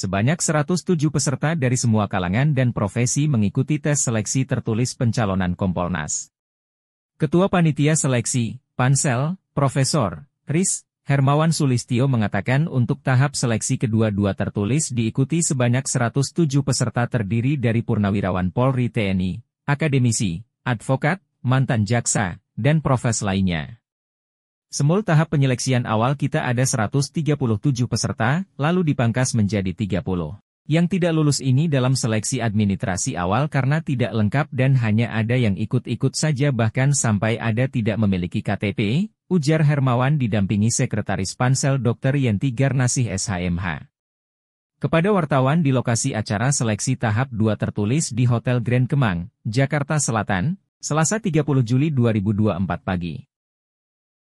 Sebanyak 107 peserta dari semua kalangan dan profesi mengikuti tes seleksi tertulis pencalonan Kompolnas. Ketua Panitia Seleksi, Pansel, Profesor, Riz, Hermawan Sulistio mengatakan untuk tahap seleksi kedua-dua tertulis diikuti sebanyak 107 peserta terdiri dari Purnawirawan Polri TNI, akademisi, advokat, mantan jaksa, dan profes lainnya. Semul tahap penyeleksian awal kita ada 137 peserta, lalu dipangkas menjadi 30. Yang tidak lulus ini dalam seleksi administrasi awal karena tidak lengkap dan hanya ada yang ikut-ikut saja bahkan sampai ada tidak memiliki KTP, ujar Hermawan didampingi Sekretaris Pansel Dr. Yenti Garnasih SHMH. Kepada wartawan di lokasi acara seleksi tahap 2 tertulis di Hotel Grand Kemang, Jakarta Selatan, Selasa 30 Juli 2024 pagi.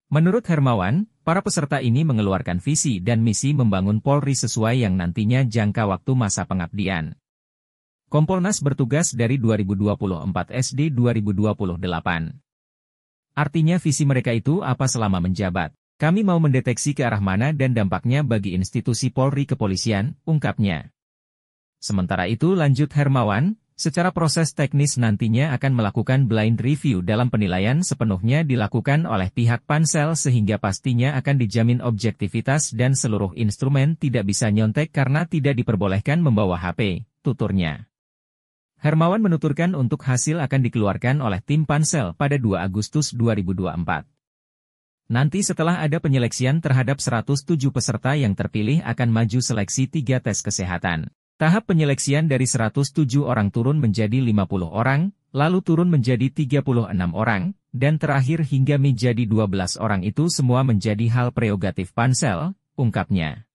Menurut Hermawan, para peserta ini mengeluarkan visi dan misi membangun Polri sesuai yang nantinya jangka waktu masa pengabdian. Kompolnas bertugas dari 2024 SD 2028. Artinya visi mereka itu apa selama menjabat? Kami mau mendeteksi ke arah mana dan dampaknya bagi institusi Polri kepolisian, ungkapnya. Sementara itu lanjut Hermawan, Secara proses teknis nantinya akan melakukan blind review dalam penilaian sepenuhnya dilakukan oleh pihak pansel sehingga pastinya akan dijamin objektivitas dan seluruh instrumen tidak bisa nyontek karena tidak diperbolehkan membawa HP, tuturnya. Hermawan menuturkan untuk hasil akan dikeluarkan oleh tim pansel pada 2 Agustus 2024. Nanti setelah ada penyeleksian terhadap 107 peserta yang terpilih akan maju seleksi 3 tes kesehatan. Tahap penyeleksian dari 107 orang turun menjadi 50 orang, lalu turun menjadi 36 orang, dan terakhir hingga menjadi 12 orang itu semua menjadi hal prerogatif pansel, ungkapnya.